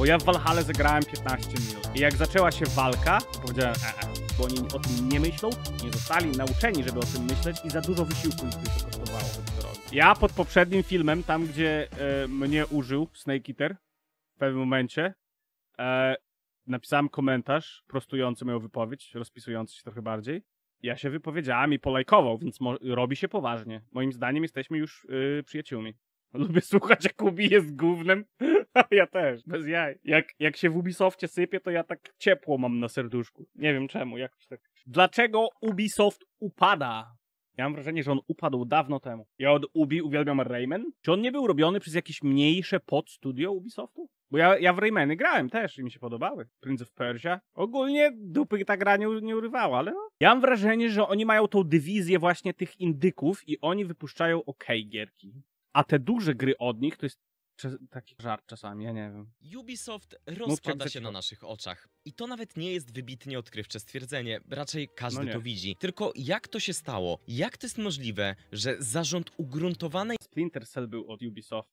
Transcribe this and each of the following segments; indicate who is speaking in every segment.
Speaker 1: Bo ja w Valhalla zagrałem 15 minut. I jak zaczęła się walka, powiedziałem, e, e, bo oni o tym nie myślą, nie zostali nauczeni, żeby o tym myśleć i za dużo wysiłku ich to kosztowało, żeby to robić. Ja pod poprzednim filmem, tam gdzie e, mnie użył Snake Eater w pewnym momencie, e, napisałem komentarz prostujący moją wypowiedź, rozpisujący się trochę bardziej. Ja się wypowiedziałem i polajkował, więc robi się poważnie. Moim zdaniem jesteśmy już yy, przyjaciółmi. Lubię słuchać, jak Ubi jest głównym. ja też, bez jaj. Jak, jak się w Ubisoftie sypie, to ja tak ciepło mam na serduszku. Nie wiem czemu, jakoś tak. Dlaczego Ubisoft upada? Ja mam wrażenie, że on upadł dawno temu. Ja od Ubi uwielbiam Rayman. Czy on nie był robiony przez jakieś mniejsze podstudio Ubisoftu? Bo ja, ja w Raymany grałem też i mi się podobały. Prince of Persia. Ogólnie dupy ta gra nie, nie urywała, ale no. Ja mam wrażenie, że oni mają tą dywizję właśnie tych indyków i oni wypuszczają okej okay gierki. A te duże gry od nich to jest taki żart czasami, ja nie wiem. Ubisoft rozpada się na
Speaker 2: naszych oczach. I to nawet nie jest wybitnie odkrywcze stwierdzenie, raczej każdy no to widzi. Tylko jak to się stało? Jak to jest możliwe, że zarząd ugruntowanej... Splinter Cell był od Ubisoft,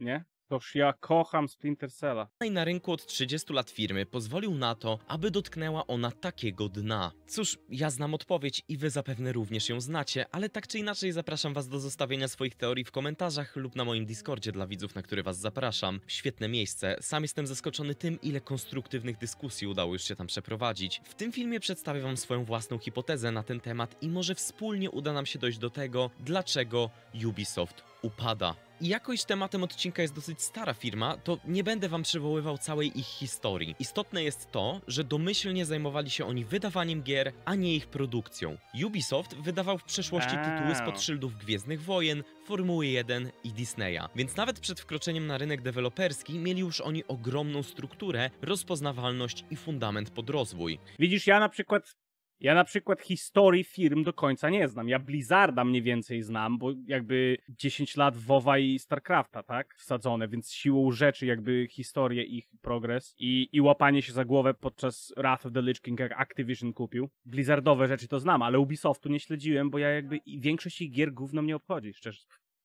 Speaker 2: nie? Toż ja kocham Splinter Cella. I na rynku od 30 lat firmy pozwolił na to, aby dotknęła ona takiego dna. Cóż, ja znam odpowiedź i wy zapewne również ją znacie, ale tak czy inaczej zapraszam was do zostawienia swoich teorii w komentarzach lub na moim Discordzie dla widzów, na który was zapraszam. Świetne miejsce. Sam jestem zaskoczony tym, ile konstruktywnych dyskusji udało już się tam przeprowadzić. W tym filmie przedstawię wam swoją własną hipotezę na ten temat i może wspólnie uda nam się dojść do tego, dlaczego Ubisoft upada. Jakoś tematem odcinka jest dosyć stara firma, to nie będę wam przywoływał całej ich historii. Istotne jest to, że domyślnie zajmowali się oni wydawaniem gier, a nie ich produkcją. Ubisoft wydawał w przeszłości tytuły spod szyldów Gwiezdnych Wojen, Formuły 1 i Disneya. Więc nawet przed wkroczeniem na rynek deweloperski mieli już oni ogromną strukturę, rozpoznawalność i fundament pod rozwój. Widzisz, ja na przykład
Speaker 1: ja na przykład historii firm do końca nie znam. Ja Blizzarda mniej więcej znam, bo jakby 10 lat WoWa i StarCrafta, tak? Wsadzone, więc siłą rzeczy jakby historię ich progres i, i łapanie się za głowę podczas Wrath of the Lich King, jak Activision kupił. Blizzardowe rzeczy to znam, ale Ubisoftu nie śledziłem, bo ja jakby większość ich gier gówno mnie obchodzi, szczerze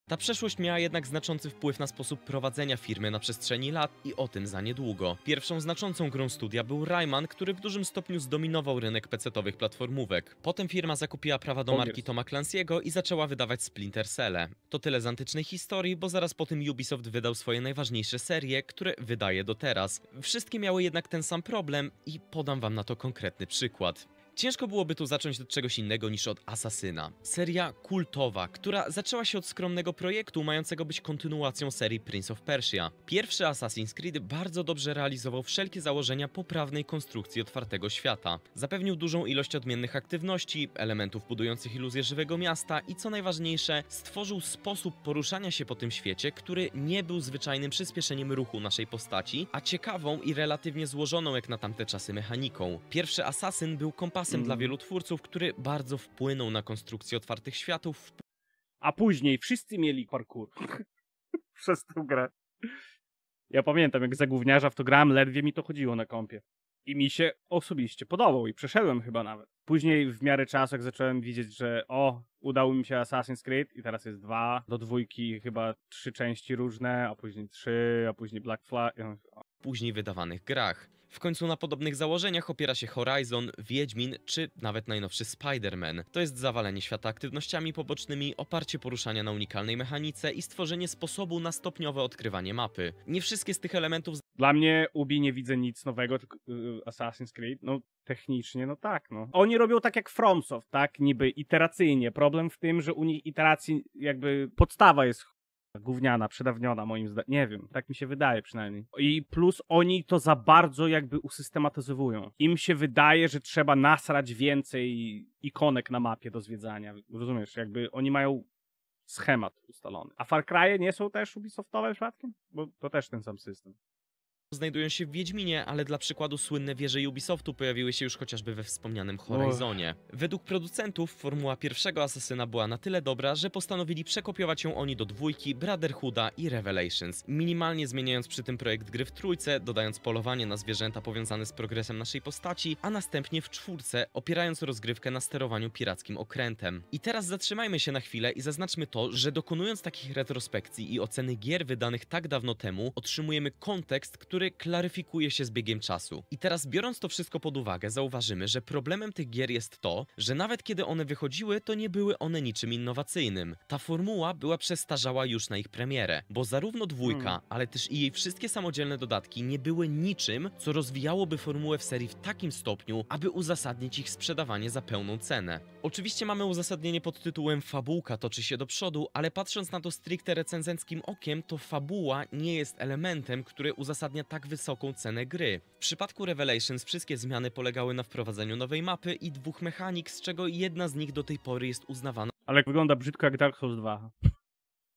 Speaker 2: ta przeszłość miała jednak znaczący wpływ na sposób prowadzenia firmy na przestrzeni lat i o tym za niedługo. Pierwszą znaczącą grą studia był Rayman, który w dużym stopniu zdominował rynek pecetowych platformówek. Potem firma zakupiła prawa do marki Toma Clancy'ego i zaczęła wydawać Splinter Cell'e. To tyle z antycznej historii, bo zaraz po tym Ubisoft wydał swoje najważniejsze serie, które wydaje do teraz. Wszystkie miały jednak ten sam problem i podam wam na to konkretny przykład. Ciężko byłoby tu zacząć od czegoś innego niż od Asasyna. Seria kultowa, która zaczęła się od skromnego projektu mającego być kontynuacją serii Prince of Persia. Pierwszy Assassin's Creed bardzo dobrze realizował wszelkie założenia poprawnej konstrukcji otwartego świata. Zapewnił dużą ilość odmiennych aktywności, elementów budujących iluzję żywego miasta i co najważniejsze, stworzył sposób poruszania się po tym świecie, który nie był zwyczajnym przyspieszeniem ruchu naszej postaci, a ciekawą i relatywnie złożoną jak na tamte czasy mechaniką. Pierwszy Assassin był kompasem czasem mm. dla mhm. wielu twórców, który bardzo wpłynął na konstrukcję otwartych światów. A później wszyscy mieli parkour. Przez tę grę. Ja pamiętam, jak za gówniarza w
Speaker 1: to grałem, ledwie mi to chodziło na kąpie. I mi się osobiście podobał i przeszedłem chyba nawet. Później w miarę czasu, jak zacząłem widzieć, że o, udało mi się Assassin's Creed i teraz jest dwa, do dwójki chyba trzy części różne, a później trzy, a później Black Flag. Później
Speaker 2: wydawanych grach. W końcu na podobnych założeniach opiera się Horizon, Wiedźmin czy nawet najnowszy Spider-Man. To jest zawalenie świata aktywnościami pobocznymi, oparcie poruszania na unikalnej mechanice i stworzenie sposobu na stopniowe odkrywanie mapy. Nie wszystkie z tych elementów... Dla mnie
Speaker 1: Ubi nie widzę nic nowego, tylko y, y, Assassin's Creed, no technicznie, no tak, no. Oni robią tak jak FromSoft, tak, niby iteracyjnie. Problem w tym, że u nich iteracji jakby podstawa jest gówniana, przedawniona moim zdaniem. Nie wiem, tak mi się wydaje przynajmniej. I plus oni to za bardzo jakby usystematyzowują. Im się wydaje, że trzeba nasrać więcej ikonek na mapie do zwiedzania. Rozumiesz, jakby oni mają schemat ustalony. A Far Cry'e nie są też Ubisoftowe przypadkiem? Bo to też ten sam system
Speaker 2: znajdują się w Wiedźminie, ale dla przykładu słynne wieże Ubisoftu pojawiły się już chociażby we wspomnianym Horizonie. Oh. Według producentów formuła pierwszego Asesyna była na tyle dobra, że postanowili przekopiować ją oni do dwójki, Brotherhooda i Revelations, minimalnie zmieniając przy tym projekt gry w trójce, dodając polowanie na zwierzęta powiązane z progresem naszej postaci, a następnie w czwórce, opierając rozgrywkę na sterowaniu pirackim okrętem. I teraz zatrzymajmy się na chwilę i zaznaczmy to, że dokonując takich retrospekcji i oceny gier wydanych tak dawno temu, otrzymujemy kontekst, który który klaryfikuje się z biegiem czasu. I teraz biorąc to wszystko pod uwagę, zauważymy, że problemem tych gier jest to, że nawet kiedy one wychodziły, to nie były one niczym innowacyjnym. Ta formuła była przestarzała już na ich premierę, bo zarówno dwójka, hmm. ale też i jej wszystkie samodzielne dodatki nie były niczym, co rozwijałoby formułę w serii w takim stopniu, aby uzasadnić ich sprzedawanie za pełną cenę. Oczywiście mamy uzasadnienie pod tytułem fabułka toczy się do przodu, ale patrząc na to stricte recenzenckim okiem, to fabuła nie jest elementem, który uzasadnia tak wysoką cenę gry. W przypadku Revelations wszystkie zmiany polegały na wprowadzeniu nowej mapy i dwóch mechanik, z czego jedna z nich do tej pory jest uznawana. Ale wygląda brzydko jak Dark Souls 2.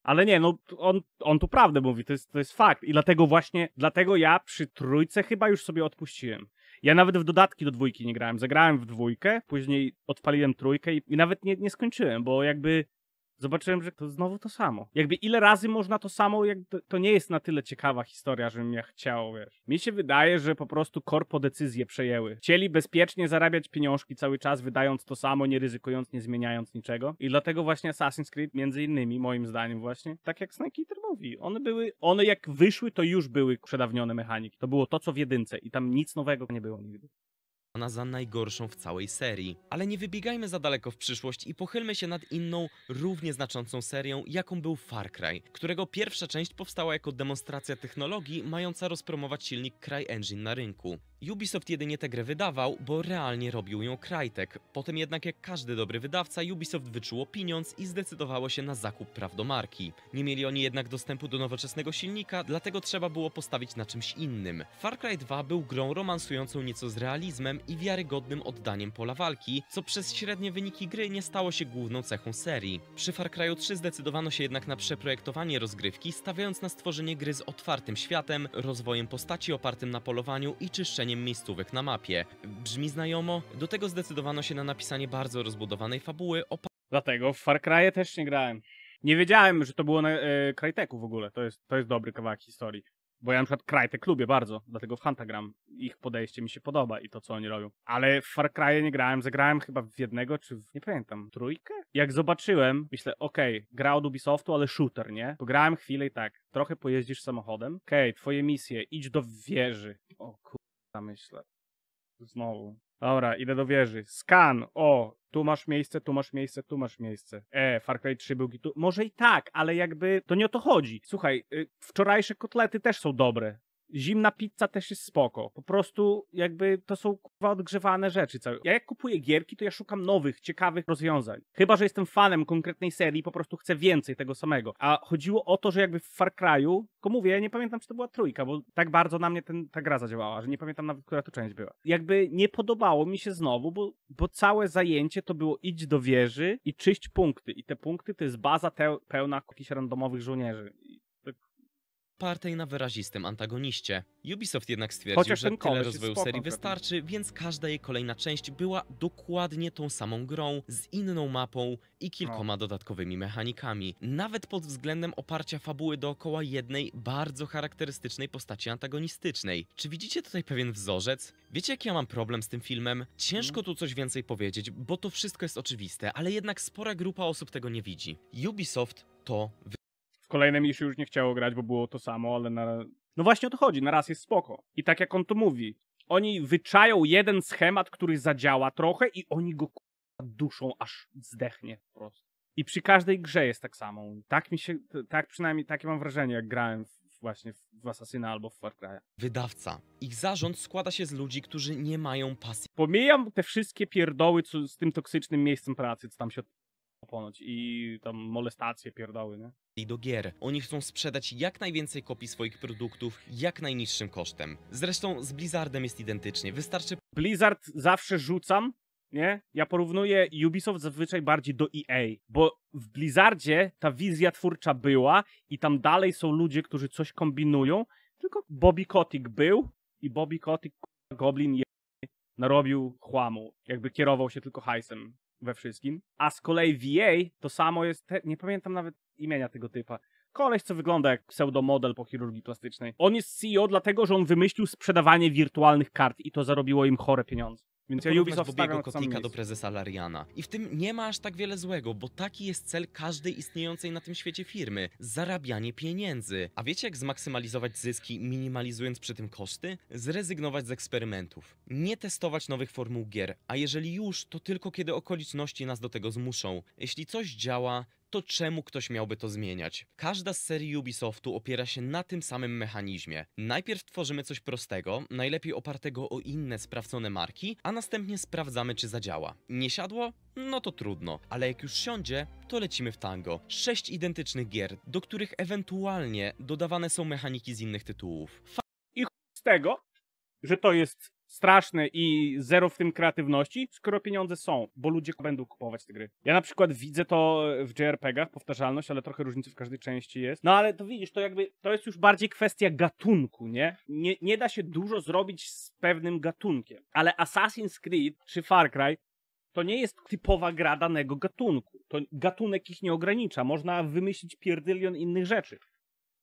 Speaker 1: Ale nie, no on, on tu prawdę mówi, to jest, to jest fakt. I dlatego właśnie, dlatego ja przy trójce chyba już sobie odpuściłem. Ja nawet w dodatki do dwójki nie grałem. Zagrałem w dwójkę, później odpaliłem trójkę i, i nawet nie, nie skończyłem, bo jakby zobaczyłem, że to znowu to samo. Jakby ile razy można to samo, jak to, nie jest na tyle ciekawa historia, żebym ja chciał, wiesz. Mi się wydaje, że po prostu korpo decyzje przejęły. Chcieli bezpiecznie zarabiać pieniążki cały czas, wydając to samo, nie ryzykując, nie zmieniając niczego. I dlatego właśnie Assassin's Creed, między innymi, moim zdaniem właśnie, tak jak Snake Eater mówi, one były, one jak wyszły, to już były przedawnione mechaniki. To było
Speaker 2: to, co w jedynce i tam nic nowego nie było nigdy. Ona za najgorszą w całej serii. Ale nie wybiegajmy za daleko w przyszłość i pochylmy się nad inną, równie znaczącą serią, jaką był Far Cry, którego pierwsza część powstała jako demonstracja technologii mająca rozpromować silnik CryEngine na rynku. Ubisoft jedynie tę grę wydawał, bo realnie robił ją Krajtek. Potem jednak jak każdy dobry wydawca, Ubisoft wyczuło pieniądz i zdecydowało się na zakup praw do marki. Nie mieli oni jednak dostępu do nowoczesnego silnika, dlatego trzeba było postawić na czymś innym. Far Cry 2 był grą romansującą nieco z realizmem i wiarygodnym oddaniem pola walki, co przez średnie wyniki gry nie stało się główną cechą serii. Przy Far Cry 3 zdecydowano się jednak na przeprojektowanie rozgrywki, stawiając na stworzenie gry z otwartym światem, rozwojem postaci opartym na polowaniu i czyszczeniu wykorzystaniem miejscówek na mapie. Brzmi znajomo? Do tego zdecydowano się na napisanie bardzo rozbudowanej fabuły o... Dlatego w Far Cry'e też nie grałem. Nie wiedziałem, że to
Speaker 1: było na e, Cryteku w ogóle. To jest, to jest dobry kawałek historii. Bo ja na przykład Crytek lubię bardzo, dlatego w Huntagram ich podejście mi się podoba i to, co oni robią. Ale w Far Cry'e nie grałem, zagrałem chyba w jednego, czy w, nie pamiętam, trójkę? Jak zobaczyłem, myślę, okej, okay, gra od Ubisoftu, ale shooter, nie? Pograłem chwilę i tak, trochę pojeździsz samochodem, okej, okay, twoje misje, idź do wieży. O kur zamyślę. Znowu. Dobra, idę do wieży. Skan. O, tu masz miejsce, tu masz miejsce, tu masz miejsce. E, Far Cry 3 był tu. Może i tak, ale jakby to nie o to chodzi. Słuchaj, y, wczorajsze kotlety też są dobre. Zimna pizza też jest spoko. Po prostu jakby to są kurwa odgrzewane rzeczy. Całe. Ja jak kupuję gierki, to ja szukam nowych, ciekawych rozwiązań. Chyba, że jestem fanem konkretnej serii po prostu chcę więcej tego samego. A chodziło o to, że jakby w Far Cry'u, tylko mówię, ja nie pamiętam, czy to była trójka, bo tak bardzo na mnie ten, ta gra zadziałała, że nie pamiętam nawet, która to część była. Jakby nie podobało mi się znowu, bo, bo całe zajęcie to było idź do wieży i czyść punkty. I te punkty to jest baza te, pełna jakichś
Speaker 2: randomowych żołnierzy opartej na wyrazistym antagoniście. Ubisoft jednak stwierdził, Chociaż że tyle rozwoju serii wystarczy, więc każda jej kolejna część była dokładnie tą samą grą, z inną mapą i kilkoma no. dodatkowymi mechanikami. Nawet pod względem oparcia fabuły dookoła jednej bardzo charakterystycznej postaci antagonistycznej. Czy widzicie tutaj pewien wzorzec? Wiecie, jak ja mam problem z tym filmem? Ciężko mhm. tu coś więcej powiedzieć, bo to wszystko jest oczywiste, ale jednak spora grupa osób tego nie widzi. Ubisoft to
Speaker 1: Kolejne mi się już nie chciało grać, bo było to samo, ale na... No właśnie o to chodzi, na raz jest spoko. I tak jak on to mówi, oni wyczają jeden schemat, który zadziała trochę i oni go duszą, aż zdechnie po prostu. I przy każdej grze jest tak samo. Tak mi się, tak przynajmniej takie mam wrażenie, jak grałem w właśnie w Assassina albo w Far Cry.
Speaker 2: Wydawca.
Speaker 1: Ich zarząd składa się z ludzi, którzy nie mają pasji. Pomijam te wszystkie pierdoły co, z tym toksycznym miejscem pracy, co tam się ponoć i tam molestacje pierdały, nie?
Speaker 2: i do gier. Oni chcą sprzedać jak najwięcej kopii swoich produktów jak najniższym kosztem. Zresztą z Blizzardem jest identycznie. Wystarczy. Blizzard zawsze rzucam, nie? Ja
Speaker 1: porównuję Ubisoft zazwyczaj bardziej do EA, bo w Blizzardzie ta wizja twórcza była i tam dalej są ludzie, którzy coś kombinują, tylko Bobby Kotick był i Bobby Kotick Goblin je... narobił chłamu, jakby kierował się tylko hajsem we wszystkim. A z kolei VA to samo jest, te, nie pamiętam nawet imienia tego typa. Koleś, co wygląda jak pseudomodel po chirurgii plastycznej. On jest CEO dlatego, że on wymyślił sprzedawanie wirtualnych kart i to zarobiło im chore pieniądze. Więc ja Ubisoft Bobiego Kotika do
Speaker 2: prezesa Lariana. I w tym nie ma aż tak wiele złego, bo taki jest cel każdej istniejącej na tym świecie firmy. Zarabianie pieniędzy. A wiecie jak zmaksymalizować zyski, minimalizując przy tym koszty? Zrezygnować z eksperymentów. Nie testować nowych formuł gier, a jeżeli już, to tylko kiedy okoliczności nas do tego zmuszą. Jeśli coś działa, to czemu ktoś miałby to zmieniać? Każda z serii Ubisoftu opiera się na tym samym mechanizmie. Najpierw tworzymy coś prostego, najlepiej opartego o inne sprawdzone marki, a następnie sprawdzamy, czy zadziała. Nie siadło? No to trudno, ale jak już siądzie, to lecimy w tango. Sześć identycznych gier, do których ewentualnie dodawane są mechaniki z innych tytułów. F
Speaker 1: I z tego, że to jest straszny i zero w tym kreatywności, skoro pieniądze są, bo ludzie będą kupować te gry. Ja na przykład widzę to w JRPG-ach, powtarzalność, ale trochę różnicy w każdej części jest. No ale to widzisz, to jakby, to jest już bardziej kwestia gatunku, nie? Nie, nie da się dużo zrobić z pewnym gatunkiem, ale Assassin's Creed czy Far Cry to nie jest typowa gra danego gatunku. To gatunek ich nie ogranicza. Można wymyślić pierdylion innych rzeczy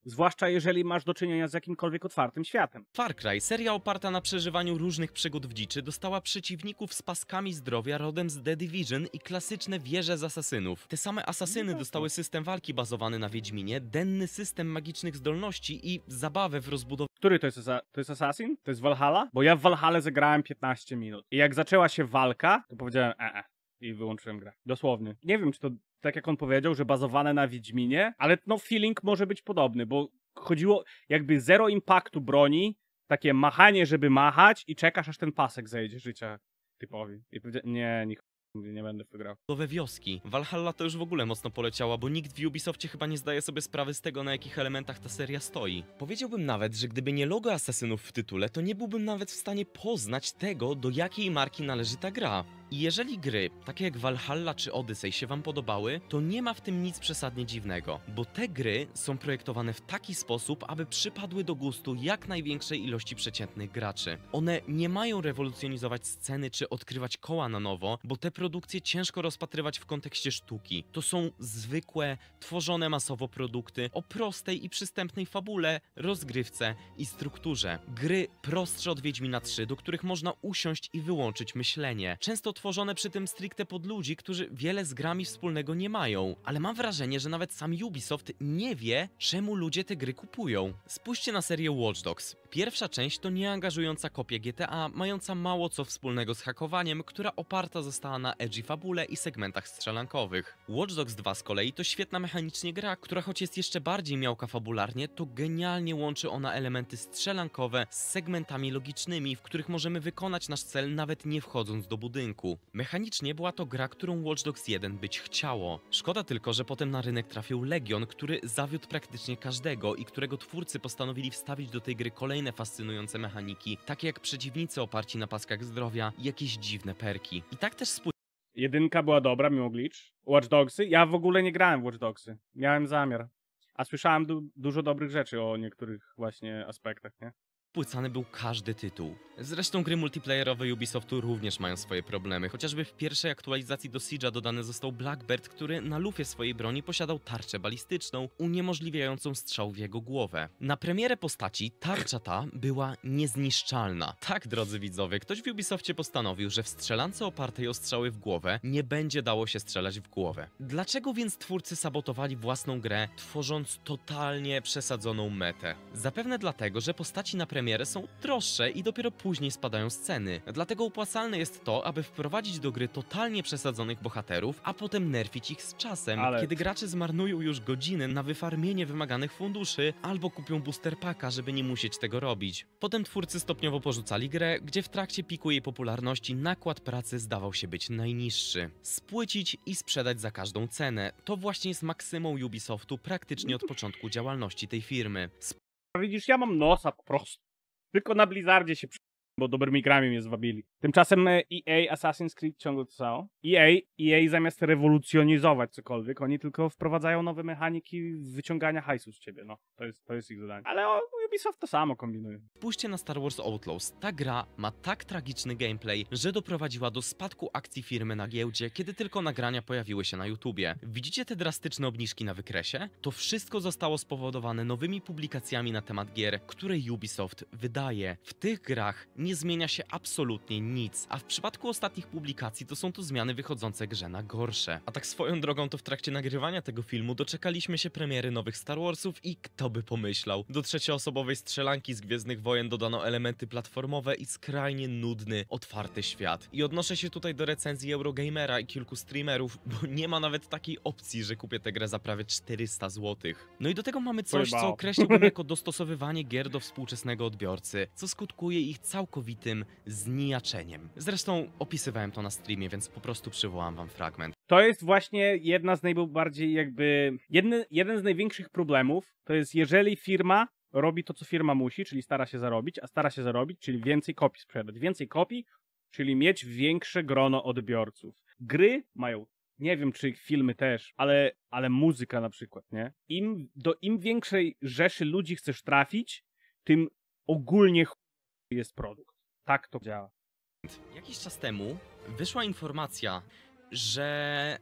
Speaker 1: zwłaszcza jeżeli masz do czynienia z jakimkolwiek otwartym światem. Far
Speaker 2: Cry, seria oparta na przeżywaniu różnych przygód w dziczy, dostała przeciwników z paskami zdrowia rodem z The Division i klasyczne wieże z asasynów. Te same asasyny dostały system walki bazowany na Wiedźminie, denny system magicznych zdolności i zabawę w rozbudowaniu. Który to jest, to jest Assassin?
Speaker 1: To jest Valhalla? Bo ja w Valhalla zagrałem 15 minut. I jak zaczęła się walka, to powiedziałem, ee, e, i wyłączyłem grę. Dosłownie. Nie wiem, czy to tak jak on powiedział, że bazowane na Wiedźminie, ale no feeling może być podobny, bo chodziło jakby zero impaktu broni, takie machanie, żeby machać i czekasz, aż ten pasek zejdzie życia typowi. I powiedział, nie, niech nie będę wygrał.
Speaker 2: We wioski. Valhalla to już w ogóle mocno poleciała, bo nikt w Ubisoftie chyba nie zdaje sobie sprawy z tego, na jakich elementach ta seria stoi. Powiedziałbym nawet, że gdyby nie logo asasynów w tytule, to nie byłbym nawet w stanie poznać tego, do jakiej marki należy ta gra. I jeżeli gry, takie jak Valhalla czy Odyssey, się Wam podobały, to nie ma w tym nic przesadnie dziwnego, bo te gry są projektowane w taki sposób, aby przypadły do gustu jak największej ilości przeciętnych graczy. One nie mają rewolucjonizować sceny czy odkrywać koła na nowo, bo te produkcje ciężko rozpatrywać w kontekście sztuki. To są zwykłe, tworzone masowo produkty o prostej i przystępnej fabule, rozgrywce i strukturze. Gry prostsze od Wiedźmina 3, do których można usiąść i wyłączyć myślenie. Często tworzone przy tym stricte pod ludzi, którzy wiele z grami wspólnego nie mają. Ale mam wrażenie, że nawet sam Ubisoft nie wie, czemu ludzie te gry kupują. Spójrzcie na serię Watch Dogs. Pierwsza część to nieangażująca kopia GTA, mająca mało co wspólnego z hakowaniem, która oparta została na edgy fabule i segmentach strzelankowych. Watch Dogs 2 z kolei to świetna mechanicznie gra, która choć jest jeszcze bardziej miałka fabularnie, to genialnie łączy ona elementy strzelankowe z segmentami logicznymi, w których możemy wykonać nasz cel nawet nie wchodząc do budynku. Mechanicznie była to gra, którą Watch Dogs 1 być chciało. Szkoda tylko, że potem na rynek trafił Legion, który zawiódł praktycznie każdego i którego twórcy postanowili wstawić do tej gry kolejne kolejne fascynujące mechaniki, takie jak przeciwnicy oparci na paskach zdrowia i jakieś dziwne perki. I tak też spójrz.
Speaker 1: Jedynka była dobra, mimo glitch. Watch Dogsy? Ja w ogóle nie grałem w Watch Dogsy. Miałem zamiar. A słyszałem du dużo dobrych rzeczy o niektórych właśnie aspektach, nie?
Speaker 2: Płycany był każdy tytuł. Zresztą gry multiplayerowe Ubisoftu również mają swoje problemy, chociażby w pierwszej aktualizacji do Siege'a dodany został Blackbird, który na lufie swojej broni posiadał tarczę balistyczną, uniemożliwiającą strzał w jego głowę. Na premierę postaci tarcza ta była niezniszczalna. Tak, drodzy widzowie, ktoś w Ubisoftie postanowił, że w strzelance opartej o strzały w głowę nie będzie dało się strzelać w głowę. Dlaczego więc twórcy sabotowali własną grę, tworząc totalnie przesadzoną metę? Zapewne dlatego, że postaci na premierę premierę są droższe i dopiero później spadają z ceny. Dlatego opłacalne jest to, aby wprowadzić do gry totalnie przesadzonych bohaterów, a potem nerfić ich z czasem, Ale... kiedy gracze zmarnują już godziny na wyfarmienie wymaganych funduszy albo kupią booster packa, żeby nie musieć tego robić. Potem twórcy stopniowo porzucali grę, gdzie w trakcie piku jej popularności nakład pracy zdawał się być najniższy. Spłycić i sprzedać za każdą cenę. To właśnie jest maksymą Ubisoftu praktycznie od początku działalności tej firmy. Widzisz, ja mam nosa po prostu. Tylko na Blizzardzie
Speaker 1: się przy... bo dobrymi grami mnie zwabili. Tymczasem EA e Assassin's Creed ciągle to EA, EA zamiast rewolucjonizować cokolwiek, oni tylko wprowadzają nowe mechaniki wyciągania hajsu z ciebie, no. To jest, to jest ich zadanie. Ale o, Ubisoft to samo kombinuje. Spójrzcie na Star Wars
Speaker 2: Outlaws. Ta gra ma tak tragiczny gameplay, że doprowadziła do spadku akcji firmy na giełdzie, kiedy tylko nagrania pojawiły się na YouTubie. Widzicie te drastyczne obniżki na wykresie? To wszystko zostało spowodowane nowymi publikacjami na temat gier, które Ubisoft wydaje. W tych grach nie zmienia się absolutnie nic nic, a w przypadku ostatnich publikacji to są to zmiany wychodzące grze na gorsze. A tak swoją drogą to w trakcie nagrywania tego filmu doczekaliśmy się premiery nowych Star Warsów i kto by pomyślał. Do trzecioosobowej strzelanki z Gwiezdnych Wojen dodano elementy platformowe i skrajnie nudny, otwarty świat. I odnoszę się tutaj do recenzji Eurogamera i kilku streamerów, bo nie ma nawet takiej opcji, że kupię tę grę za prawie 400 zł. No i do tego mamy coś, co określiłbym jako dostosowywanie gier do współczesnego odbiorcy, co skutkuje ich całkowitym zniaczeniem. Zresztą opisywałem to na streamie, więc po prostu przywołam wam fragment.
Speaker 1: To jest właśnie jedna z najbardziej jakby... Jedny, jeden z największych problemów to jest jeżeli firma robi to, co firma musi, czyli stara się zarobić, a stara się zarobić, czyli więcej kopii sprzedać. Więcej kopii, czyli mieć większe grono odbiorców. Gry mają nie wiem czy filmy też, ale, ale muzyka na przykład, nie? Im, do im większej rzeszy ludzi chcesz trafić, tym ogólnie
Speaker 2: jest produkt. Tak to działa. Jakiś czas temu wyszła informacja, że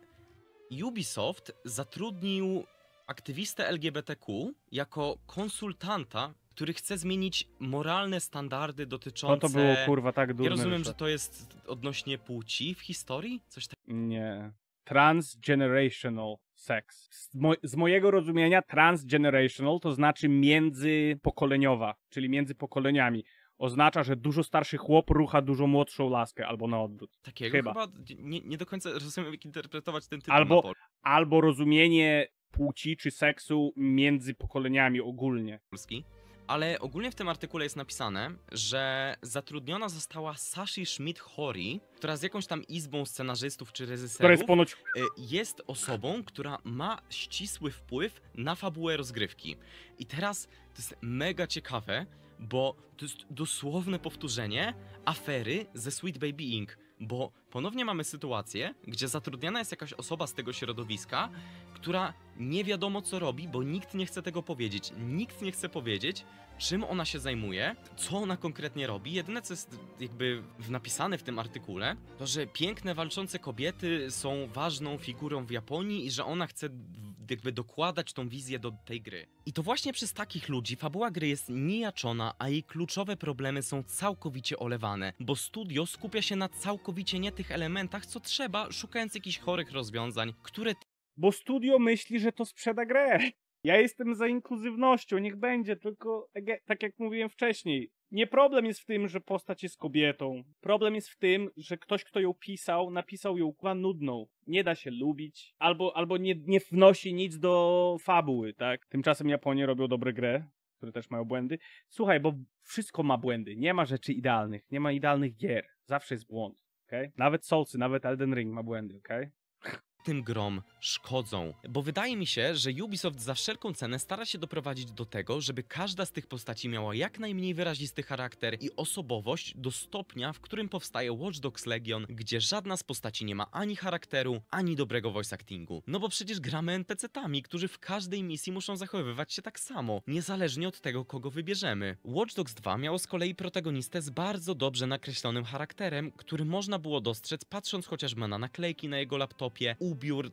Speaker 2: Ubisoft zatrudnił aktywistę LGBTQ jako konsultanta, który chce zmienić moralne standardy dotyczące. No to było kurwa tak dużo. Ja rozumiem, że to jest odnośnie płci w historii? Coś takiego?
Speaker 1: Nie. Transgenerational sex. Z, mo z, mojego rozumienia transgenerational to znaczy międzypokoleniowa, czyli między pokoleniami oznacza, że dużo starszy chłop rucha dużo młodszą laskę, albo na odwrót. Takiego chyba,
Speaker 2: chyba nie, nie, do końca rozumiem, jak interpretować ten tytuł albo,
Speaker 1: albo rozumienie płci czy seksu między pokoleniami ogólnie. Polski?
Speaker 2: Ale ogólnie w tym artykule jest napisane, że zatrudniona została Sashi Schmidt-Hori, która z jakąś tam izbą scenarzystów czy reżyserów która jest, ponoć... Y, jest osobą, która ma ścisły wpływ na fabułę rozgrywki. I teraz to jest mega ciekawe, bo to jest dosłowne powtórzenie afery ze Sweet Baby Inc., bo ponownie mamy sytuację, gdzie zatrudniana jest jakaś osoba z tego środowiska, która nie wiadomo co robi, bo nikt nie chce tego powiedzieć. Nikt nie chce powiedzieć, czym ona się zajmuje, co ona konkretnie robi. Jedyne, co jest jakby napisane w tym artykule, to że piękne, walczące kobiety są ważną figurą w Japonii i że ona chce jakby dokładać tą wizję do tej gry. I to właśnie przez takich ludzi fabuła gry jest nijaczona, a jej kluczowe problemy są całkowicie olewane, bo studio skupia się na całkowicie nie tych elementach, co trzeba, szukając jakichś chorych rozwiązań, które... Bo studio myśli, że to sprzeda grę. Ja
Speaker 1: jestem za inkluzywnością, niech będzie, tylko tak jak tak mówiłem wcześniej, nie problem jest w tym, że postać jest kobietą. Problem jest w tym, że ktoś, kto ją pisał, napisał ją kwa nudną. Nie da się lubić, albo, albo nie, nie wnosi nic do fabuły, tak? Tymczasem Japonie robią dobre grę, które też mają błędy. Słuchaj, bo wszystko ma błędy. Nie ma rzeczy idealnych, nie ma idealnych gier. Zawsze jest błąd, okej? Okay? Nawet Soulsy, nawet Elden Ring ma błędy,
Speaker 2: okej? Okay? tym grom szkodzą. Bo wydaje mi się, że Ubisoft za wszelką cenę stara się doprowadzić do tego, żeby każda z tych postaci miała jak najmniej wyrazisty charakter i osobowość do stopnia, w którym powstaje Watch Dogs Legion, gdzie żadna z postaci nie ma ani charakteru, ani dobrego voice actingu. No bo przecież gramy NPC-tami, którzy w każdej misji muszą zachowywać się tak samo, niezależnie od tego, kogo wybierzemy. Watch Dogs 2 miało z kolei protagonistę z bardzo dobrze nakreślonym charakterem, który można było dostrzec patrząc chociażby na naklejki na jego laptopie, ubiór,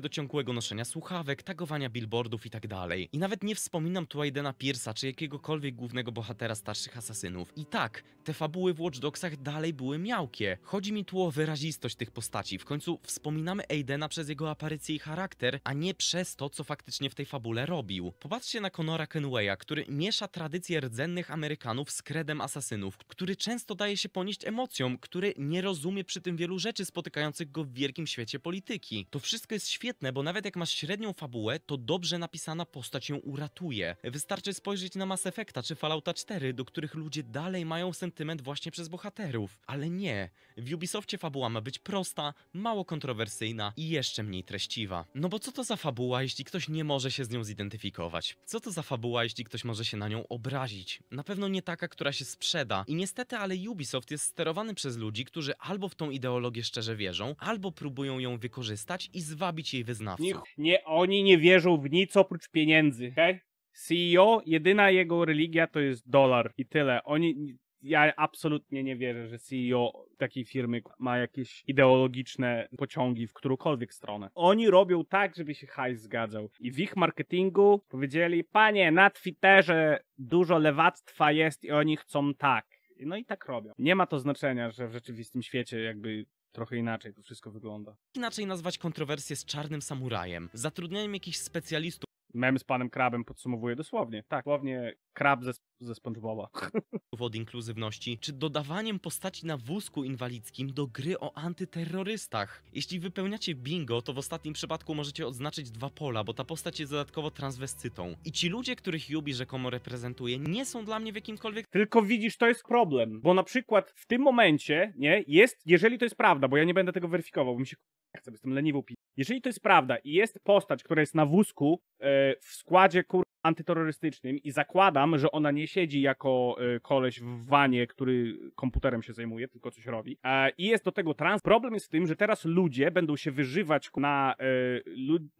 Speaker 2: do ciągłego noszenia słuchawek, tagowania billboardów itd. Tak I nawet nie wspominam tu Aidena Pierce'a czy jakiegokolwiek głównego bohatera starszych asasynów. I tak, te fabuły w Watch Dogsach dalej były miałkie. Chodzi mi tu o wyrazistość tych postaci. W końcu wspominamy Aidena przez jego aparycję i charakter, a nie przez to, co faktycznie w tej fabule robił. Popatrzcie na Conora Kenwaya, który miesza tradycje rdzennych Amerykanów z kredem asasynów, który często daje się ponieść emocjom, który nie rozumie przy tym wielu rzeczy spotykających go w wielkim świecie polityki. To wszystko jest świetne, bo nawet jak masz średnią fabułę, to dobrze napisana postać ją uratuje. Wystarczy spojrzeć na Mass Effecta czy Fallouta 4, do których ludzie dalej mają sentyment właśnie przez bohaterów. Ale nie. W Ubisoftie fabuła ma być prosta, mało kontrowersyjna i jeszcze mniej treściwa. No bo co to za fabuła, jeśli ktoś nie może się z nią zidentyfikować? Co to za fabuła, jeśli ktoś może się na nią obrazić? Na pewno nie taka, która się sprzeda. I niestety, ale Ubisoft jest sterowany przez ludzi, którzy albo w tą ideologię szczerze wierzą, albo próbują ją wykorzystać, i zwabić jej wyznawców. Nie,
Speaker 1: nie, oni nie wierzą w nic oprócz pieniędzy, okay? CEO, jedyna jego religia to jest dolar i tyle. Oni, ja absolutnie nie wierzę, że CEO takiej firmy ma jakieś ideologiczne pociągi w którąkolwiek stronę. Oni robią tak, żeby się hajs zgadzał. I w ich marketingu powiedzieli, panie, na Twitterze dużo lewactwa jest i oni chcą tak. No i tak robią. Nie ma to znaczenia, że w rzeczywistym świecie jakby Trochę inaczej to wszystko wygląda.
Speaker 2: Inaczej nazwać kontrowersję z Czarnym Samurajem, zatrudnianiem jakichś specjalistów. Mem z panem Krabem podsumowuje dosłownie. Tak, dosłownie krab ze, ze SpongeBoba. Od inkluzywności, czy dodawaniem postaci na wózku inwalidzkim do gry o antyterrorystach. Jeśli wypełniacie bingo, to w ostatnim przypadku możecie odznaczyć dwa pola, bo ta postać jest dodatkowo transwestytą. I ci ludzie, których Yubi rzekomo reprezentuje, nie są dla mnie w jakimkolwiek...
Speaker 1: Tylko widzisz, to jest problem, bo na przykład w tym momencie, nie, jest, jeżeli to jest prawda, bo ja nie będę tego weryfikował, bo mi się chcę, jestem leniwy upi... Jeżeli to jest prawda i jest postać, która jest na wózku yy, w składzie, kur antyterrorystycznym i zakładam, że ona nie siedzi jako e, koleś w wanie, który komputerem się zajmuje, tylko coś robi. E, I jest do tego trans. Problem jest w tym, że teraz ludzie będą się wyżywać na, e,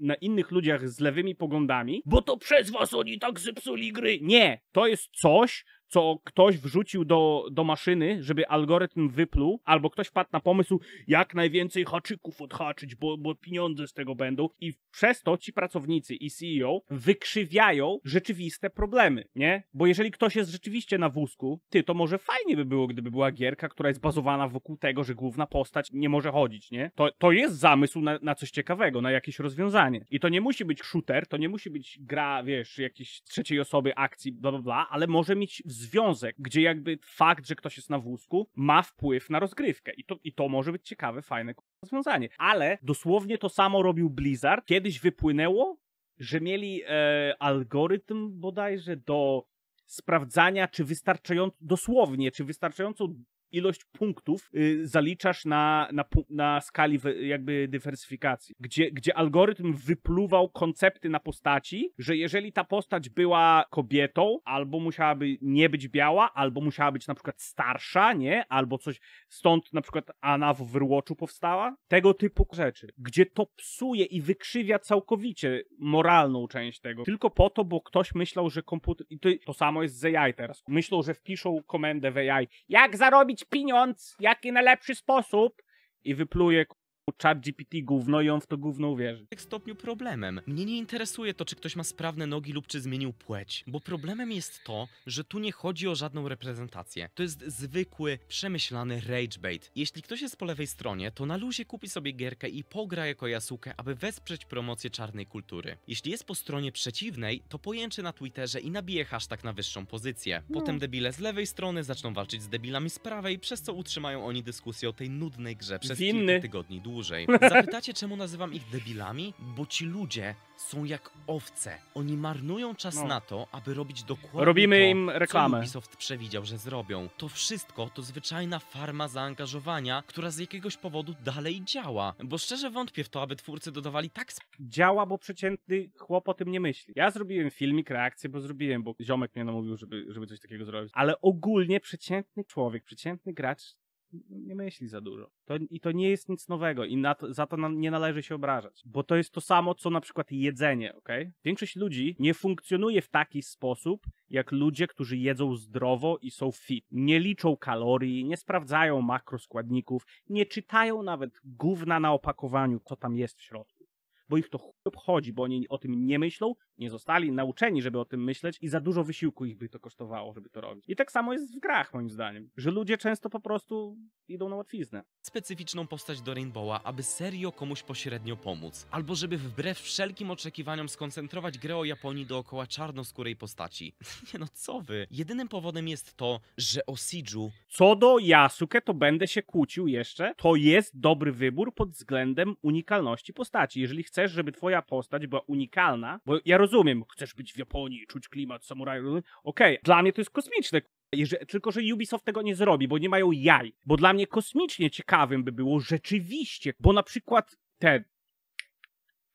Speaker 1: na innych ludziach z lewymi poglądami, bo to przez was oni tak zepsuli gry. Nie, to jest coś, co ktoś wrzucił do, do maszyny, żeby algorytm wypluł, albo ktoś wpadł na pomysł, jak najwięcej haczyków odhaczyć, bo, bo pieniądze z tego będą. I przez to ci pracownicy i CEO wykrzywiają rzeczywiste problemy, nie? Bo jeżeli ktoś jest rzeczywiście na wózku, ty, to może fajnie by było, gdyby była gierka, która jest bazowana wokół tego, że główna postać nie może chodzić, nie? To, to jest zamysł na, na coś ciekawego, na jakieś rozwiązanie. I to nie musi być shooter, to nie musi być gra, wiesz, jakiejś trzeciej osoby, akcji, bla, bla, bla, ale może mieć wzór związek, gdzie jakby fakt, że ktoś jest na wózku, ma wpływ na rozgrywkę. I to, i to może być ciekawe, fajne rozwiązanie. Ale dosłownie to samo robił Blizzard. Kiedyś wypłynęło, że mieli e, algorytm bodajże do sprawdzania, czy wystarczająco, dosłownie, czy wystarczająco ilość punktów y, zaliczasz na, na, na skali jakby dywersyfikacji, gdzie, gdzie algorytm wypluwał koncepty na postaci, że jeżeli ta postać była kobietą, albo musiałaby nie być biała, albo musiała być na przykład starsza, nie? Albo coś, stąd na przykład Ana w Wyrłoczu powstała. Tego typu rzeczy, gdzie to psuje i wykrzywia całkowicie moralną część tego, tylko po to, bo ktoś myślał, że komputer, i to, to samo jest z AI teraz, myślą, że wpiszą komendę w AI, jak zarobić pieniądz, jaki najlepszy sposób i wypluje typu chat GPT gówno i on w to gówno uwierzy.
Speaker 2: W stopniu problemem. Mnie nie interesuje to, czy ktoś ma sprawne nogi lub czy zmienił płeć, bo problemem jest to, że tu nie chodzi o żadną reprezentację. To jest zwykły, przemyślany rage bait. Jeśli ktoś jest po lewej stronie, to na luzie kupi sobie gierkę i pogra jako Yasuke, aby wesprzeć promocję czarnej kultury. Jeśli jest po stronie przeciwnej, to pojęczy na Twitterze i nabije hashtag na wyższą pozycję. No. Potem debile z lewej strony zaczną walczyć z debilami z prawej, przez co utrzymają oni dyskusję o tej nudnej grze przez Winny. kilka tygodni dłużej dłużej. Zapytacie, czemu nazywam ich debilami? Bo ci ludzie są jak owce. Oni marnują czas no. na to, aby robić dokładnie Robimy to, im reklamę. co Ubisoft przewidział, że zrobią. To wszystko to zwyczajna farma zaangażowania, która z jakiegoś powodu dalej działa. Bo szczerze wątpię w to, aby twórcy dodawali tak... Działa, bo przeciętny chłop o tym nie myśli. Ja zrobiłem
Speaker 1: filmik, reakcję, bo zrobiłem, bo ziomek mnie namówił, żeby, żeby coś takiego zrobić. Ale ogólnie przeciętny człowiek, przeciętny gracz nie myśli za dużo. To, I to nie jest nic nowego i to, za to na, nie należy się obrażać, bo to jest to samo, co na przykład jedzenie, ok? Większość ludzi nie funkcjonuje w taki sposób, jak ludzie, którzy jedzą zdrowo i są fit. Nie liczą kalorii, nie sprawdzają makroskładników, nie czytają nawet gówna na opakowaniu, co tam jest w środku bo ich to chyba obchodzi, bo oni o tym nie myślą, nie zostali nauczeni, żeby o tym myśleć i za dużo wysiłku ich by to kosztowało, żeby to robić. I tak samo jest w grach, moim zdaniem, że ludzie często po prostu idą na łatwiznę.
Speaker 2: Specyficzną postać do Rainbowa, aby serio komuś pośrednio pomóc, albo żeby wbrew wszelkim oczekiwaniom skoncentrować grę o Japonii dookoła czarnoskórej postaci. nie no, co wy? Jedynym powodem jest to, że o Siju...
Speaker 1: Co do Yasuke, to będę się kłócił jeszcze. To jest dobry wybór pod względem unikalności postaci. Jeżeli chcesz, żeby twoja postać była unikalna, bo ja rozumiem, rozumiem, chcesz być w Japonii, czuć klimat samuraju. Okej, okay. dla mnie to jest kosmiczne. tylko, że Ubisoft tego nie zrobi, bo nie mają jaj. Bo dla mnie kosmicznie ciekawym by było rzeczywiście, bo na przykład ten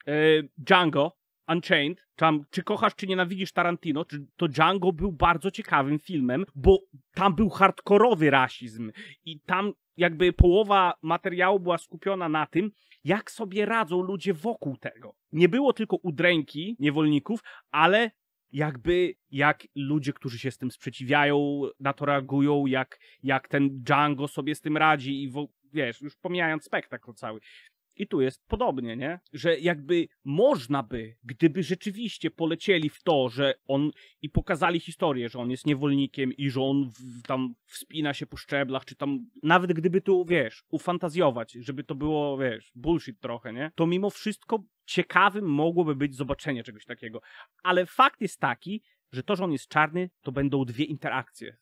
Speaker 1: yy, e, Django Unchained, tam czy kochasz, czy nienawidzisz Tarantino, czy, to Django był bardzo ciekawym filmem, bo tam był hardkorowy rasizm i tam jakby połowa materiału była skupiona na tym, jak sobie radzą ludzie wokół tego. Nie było tylko udręki niewolników, ale jakby jak ludzie, którzy się z tym sprzeciwiają, na to reagują, jak, jak ten Django sobie z tym radzi i wiesz, już pomijając spektakl cały. I tu jest podobnie, nie? Że jakby można by, gdyby rzeczywiście polecieli w to, że on i pokazali historię, że on jest niewolnikiem i że on w, tam wspina się po szczeblach, czy tam nawet gdyby tu, wiesz, ufantazjować, żeby to było, wiesz, bullshit trochę, nie? To mimo wszystko ciekawym mogłoby być zobaczenie czegoś takiego. Ale fakt jest taki, że to, że on jest czarny, to będą dwie interakcje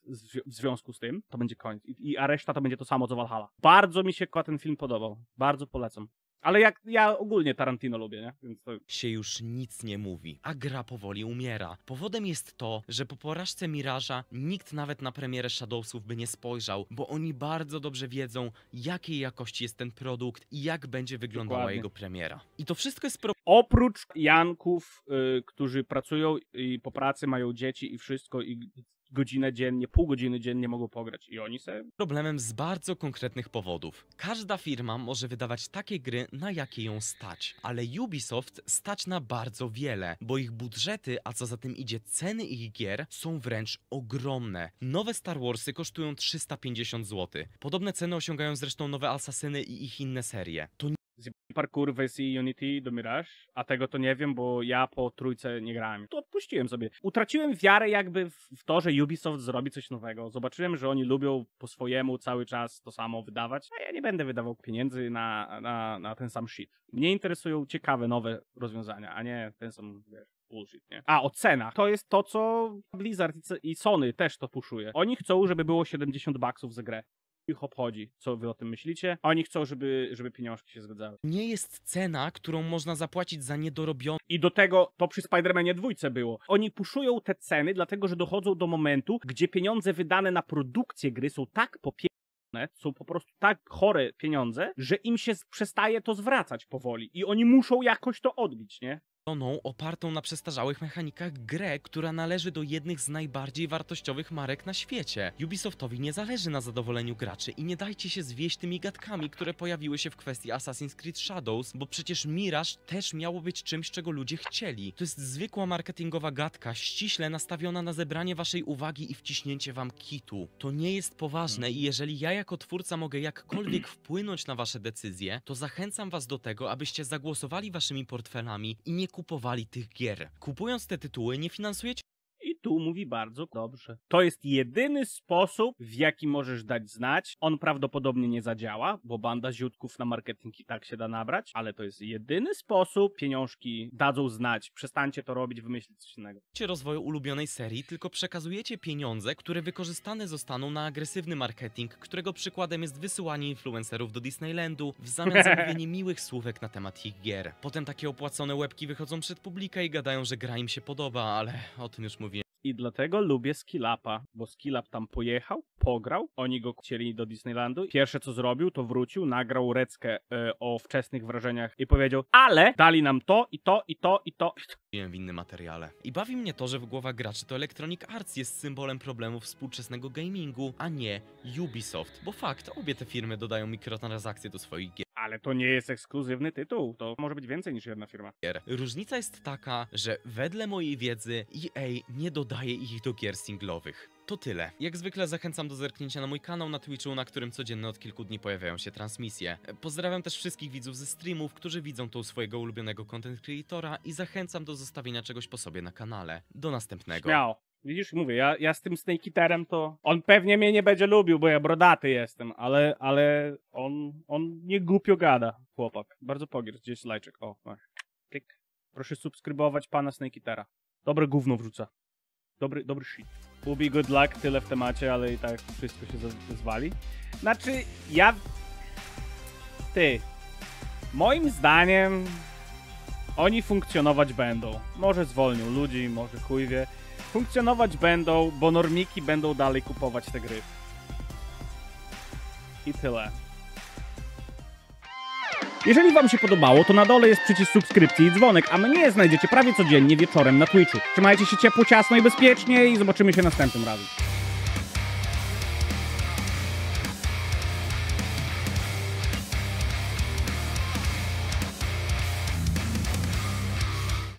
Speaker 1: w związku z tym. To będzie koniec. I, a reszta to będzie to samo co Valhalla. Bardzo mi się ten film podobał. Bardzo polecam.
Speaker 2: Ale jak ja ogólnie Tarantino lubię, nie? Więc to... Się już nic nie mówi, a gra powoli umiera. Powodem jest to, że po porażce Miraża nikt nawet na premierę Shadowsów by nie spojrzał, bo oni bardzo dobrze wiedzą, jakiej jakości jest ten produkt i jak będzie wyglądała Dokładnie. jego premiera.
Speaker 1: I to wszystko jest pro... Oprócz Janków, yy, którzy pracują i po pracy mają dzieci i wszystko i godzinę dziennie, pół godziny dziennie mogą pograć i oni sobie...
Speaker 2: Problemem z bardzo konkretnych powodów. Każda firma może wydawać takie gry, na jakie ją stać, ale Ubisoft stać na bardzo wiele, bo ich budżety, a co za tym idzie ceny ich gier, są wręcz ogromne. Nowe Star Warsy kosztują 350 zł. Podobne ceny osiągają zresztą nowe Asasyny i ich inne serie. To
Speaker 1: parkour w Unity do Mirage, a tego to nie wiem, bo ja po trójce nie grałem. To odpuściłem sobie. Utraciłem wiarę jakby w to, że Ubisoft zrobi coś nowego. Zobaczyłem, że oni lubią po swojemu cały czas to samo wydawać, a ja nie będę wydawał pieniędzy na, na, na ten sam shit. Mnie interesują ciekawe nowe rozwiązania, a nie ten sam, wiesz, bullshit, nie? A, o cenach. To jest to, co Blizzard i Sony też to puszuje. Oni chcą, żeby było 70 baksów za grę ich obchodzi, co wy o tym myślicie. Oni chcą, żeby, żeby pieniążki się zgadzały.
Speaker 2: Nie jest cena, którą można zapłacić za niedorobiony. I do tego to przy Spider-Manie dwójce było. Oni
Speaker 1: puszują te ceny, dlatego że dochodzą do momentu, gdzie pieniądze wydane na produkcję gry są tak popie są po prostu tak chore pieniądze, że im się przestaje to zwracać powoli i oni muszą jakoś to odbić,
Speaker 2: nie? Toną opartą na przestarzałych mechanikach grę, która należy do jednych z najbardziej wartościowych marek na świecie. Ubisoftowi nie zależy na zadowoleniu graczy i nie dajcie się zwieść tymi gadkami, które pojawiły się w kwestii Assassin's Creed Shadows, bo przecież Mirage też miało być czymś, czego ludzie chcieli. To jest zwykła marketingowa gadka, ściśle nastawiona na zebranie waszej uwagi i wciśnięcie wam kitu. To nie jest poważne i jeżeli ja jako twórca mogę jakkolwiek wpłynąć na wasze decyzje, to zachęcam was do tego, abyście zagłosowali waszymi portfelami i nie kupowali tych gier. Kupując te tytuły nie finansujecie tu mówi bardzo dobrze. To jest jedyny sposób, w jaki możesz
Speaker 1: dać znać. On prawdopodobnie nie zadziała, bo banda ziutków na marketing i tak się da nabrać, ale to jest jedyny sposób. Pieniążki dadzą znać. Przestańcie to robić, wymyślić coś innego.
Speaker 2: W rozwoju ulubionej serii tylko przekazujecie pieniądze, które wykorzystane zostaną na agresywny marketing, którego przykładem jest wysyłanie influencerów do Disneylandu w zamian za mówienie miłych słówek na temat ich gier. Potem takie opłacone łebki wychodzą przed publikę i gadają, że gra im się podoba, ale o tym już mówiłem. I dlatego lubię Skillapa, bo Skillap tam pojechał, pograł, oni go
Speaker 1: chcieli do Disneylandu. Pierwsze co zrobił, to wrócił, nagrał reckę y, o wczesnych wrażeniach i powiedział, ale dali
Speaker 2: nam to i to i to i to. Wiem w innym materiale. I bawi mnie to, że w głowach graczy to Electronic Arts jest symbolem problemów współczesnego gamingu, a nie Ubisoft. Bo fakt, obie te firmy dodają mikrotransakcje do swoich gier ale to nie jest ekskluzywny tytuł. To może być więcej niż jedna firma. Różnica jest taka, że wedle mojej wiedzy EA nie dodaje ich do gier singlowych. To tyle. Jak zwykle zachęcam do zerknięcia na mój kanał na Twitchu, na którym codziennie od kilku dni pojawiają się transmisje. Pozdrawiam też wszystkich widzów ze streamów, którzy widzą to u swojego ulubionego content creatora i zachęcam do zostawienia czegoś po sobie na kanale. Do następnego. Śmiało. Widzisz, mówię, ja, ja z
Speaker 1: tym Snakeiterem to... On pewnie mnie nie będzie lubił, bo ja brodaty jestem, ale, ale on, on nie głupio gada, chłopak. Bardzo pogier, gdzieś lajczek. O, masz. Klik. Proszę subskrybować pana Snakeitera. Dobre gówno wrzuca. Dobry, dobry shit. Ubi good luck, tyle w temacie, ale i tak wszystko się zwali. Znaczy, ja... Ty. Moim zdaniem oni funkcjonować będą. Może zwolnią ludzi, może chuj wie funkcjonować będą, bo normiki będą dalej kupować te gry. I tyle. Jeżeli Wam się podobało, to na dole jest przycisk subskrypcji i dzwonek, a mnie znajdziecie prawie codziennie wieczorem na Twitchu. Trzymajcie się ciepło, ciasno i bezpiecznie i zobaczymy się następnym razem.